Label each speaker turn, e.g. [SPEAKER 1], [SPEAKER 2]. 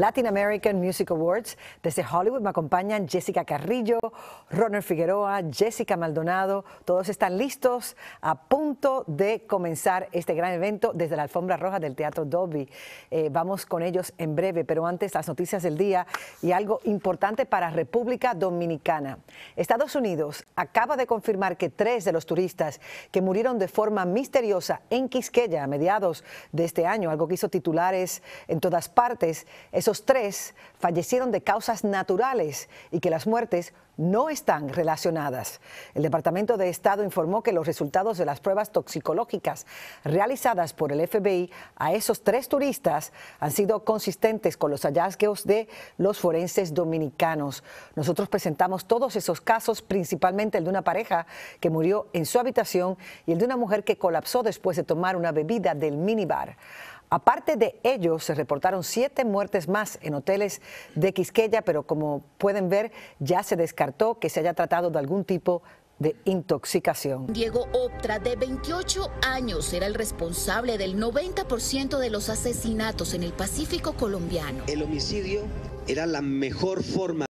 [SPEAKER 1] Latin American Music Awards. Desde Hollywood me acompañan Jessica Carrillo, Ronald Figueroa, Jessica Maldonado. Todos están listos a punto de comenzar este gran evento desde la alfombra roja del Teatro Dolby. Eh, vamos con ellos en breve, pero antes las noticias del día y algo importante para República Dominicana. Estados Unidos acaba de confirmar que tres de los turistas que murieron de forma misteriosa en Quisqueya a mediados de este año, algo que hizo titulares en todas partes, eso tres fallecieron de causas naturales y que las muertes no están relacionadas. El Departamento de Estado informó que los resultados de las pruebas toxicológicas realizadas por el FBI a esos tres turistas han sido consistentes con los hallazgos de los forenses dominicanos. Nosotros presentamos todos esos casos, principalmente el de una pareja que murió en su habitación y el de una mujer que colapsó después de tomar una bebida del minibar. Aparte de ello, se reportaron siete muertes más en hoteles de Quisqueya, pero como pueden ver, ya se descartó que se haya tratado de algún tipo de intoxicación.
[SPEAKER 2] Diego Optra, de 28 años, era el responsable del 90% de los asesinatos en el Pacífico colombiano.
[SPEAKER 1] El homicidio era la mejor forma.